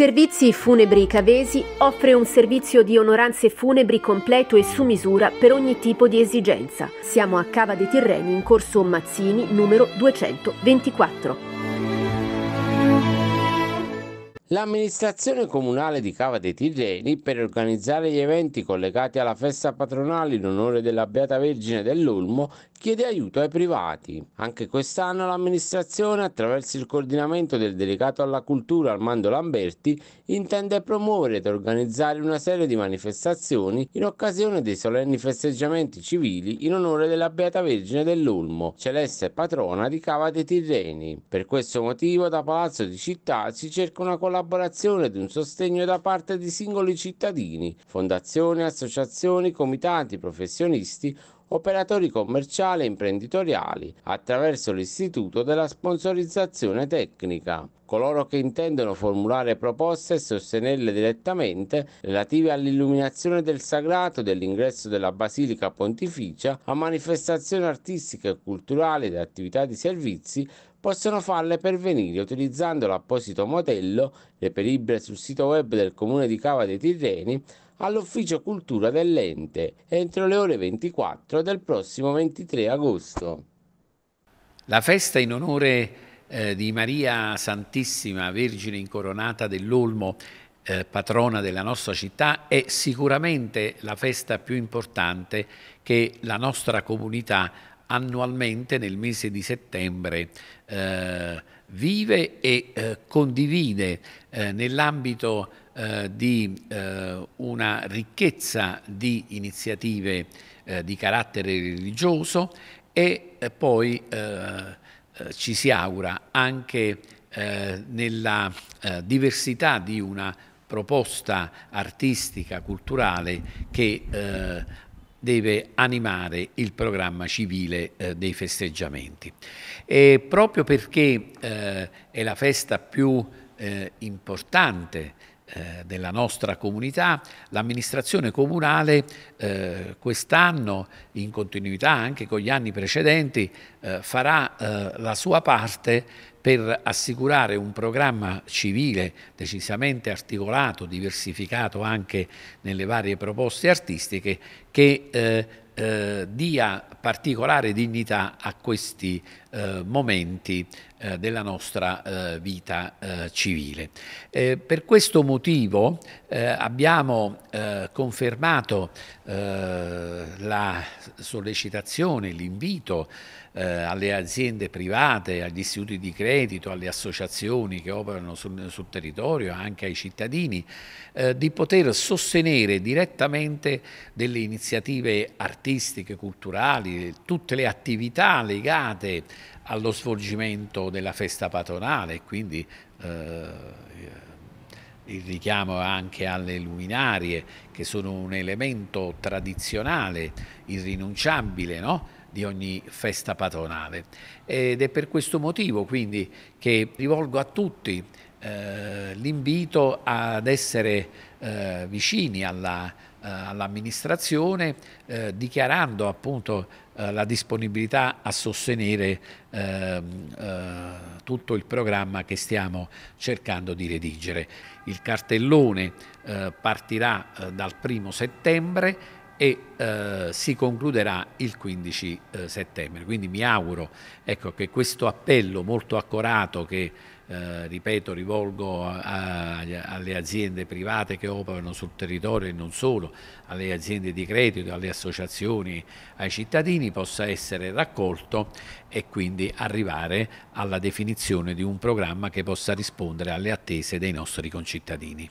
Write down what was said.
Servizi Funebri Cavesi offre un servizio di onoranze funebri completo e su misura per ogni tipo di esigenza. Siamo a Cava dei Tirreni in corso Mazzini numero 224. L'amministrazione comunale di Cava dei Tirreni, per organizzare gli eventi collegati alla festa patronale in onore della Beata Vergine dell'Olmo, chiede aiuto ai privati. Anche quest'anno l'amministrazione, attraverso il coordinamento del delegato alla cultura Armando Lamberti, intende promuovere ed organizzare una serie di manifestazioni in occasione dei solenni festeggiamenti civili in onore della Beata Vergine dell'Olmo, celeste patrona di Cava dei Tirreni. Per questo motivo da Palazzo di Città si cerca una collaborazione collaborazione ed un sostegno da parte di singoli cittadini, fondazioni, associazioni, comitati, professionisti operatori commerciali e imprenditoriali attraverso l'istituto della sponsorizzazione tecnica. Coloro che intendono formulare proposte e sostenerle direttamente relative all'illuminazione del sagrato dell'ingresso della Basilica Pontificia a manifestazioni artistiche e culturali ed attività di servizi possono farle pervenire utilizzando l'apposito modello reperibile sul sito web del Comune di Cava dei Tirreni all'Ufficio Cultura dell'ente entro le ore 24 del prossimo 23 agosto. La festa in onore eh, di Maria Santissima Vergine Incoronata dell'Olmo eh, patrona della nostra città, è sicuramente la festa più importante che la nostra comunità annualmente nel mese di settembre eh, vive e eh, condivide eh, nell'ambito eh, di eh, una ricchezza di iniziative eh, di carattere religioso e eh, poi eh, ci si augura anche nella diversità di una proposta artistica, culturale che deve animare il programma civile eh, dei festeggiamenti. E proprio perché eh, è la festa più eh, importante eh, della nostra comunità, l'amministrazione comunale eh, quest'anno, in continuità anche con gli anni precedenti, eh, farà eh, la sua parte per assicurare un programma civile decisamente articolato, diversificato anche nelle varie proposte artistiche, che eh, eh, dia particolare dignità a questi eh, momenti eh, della nostra eh, vita eh, civile. Eh, per questo motivo abbiamo confermato la sollecitazione, l'invito eh, alle aziende private, agli istituti di credito, alle associazioni che operano sul, sul territorio, anche ai cittadini, eh, di poter sostenere direttamente delle iniziative artistiche, culturali, tutte le attività legate allo svolgimento della festa patronale, quindi eh, il richiamo anche alle luminarie che sono un elemento tradizionale, irrinunciabile, no? di ogni festa patronale. Ed è per questo motivo quindi che rivolgo a tutti eh, l'invito ad essere eh, vicini alla, eh, all'amministrazione eh, dichiarando appunto eh, la disponibilità a sostenere ehm, eh, tutto il programma che stiamo cercando di redigere. Il cartellone partirà dal primo settembre e eh, si concluderà il 15 eh, settembre. Quindi mi auguro ecco, che questo appello molto accorato che eh, ripeto, rivolgo a, a, alle aziende private che operano sul territorio e non solo, alle aziende di credito, alle associazioni, ai cittadini, possa essere raccolto e quindi arrivare alla definizione di un programma che possa rispondere alle attese dei nostri concittadini.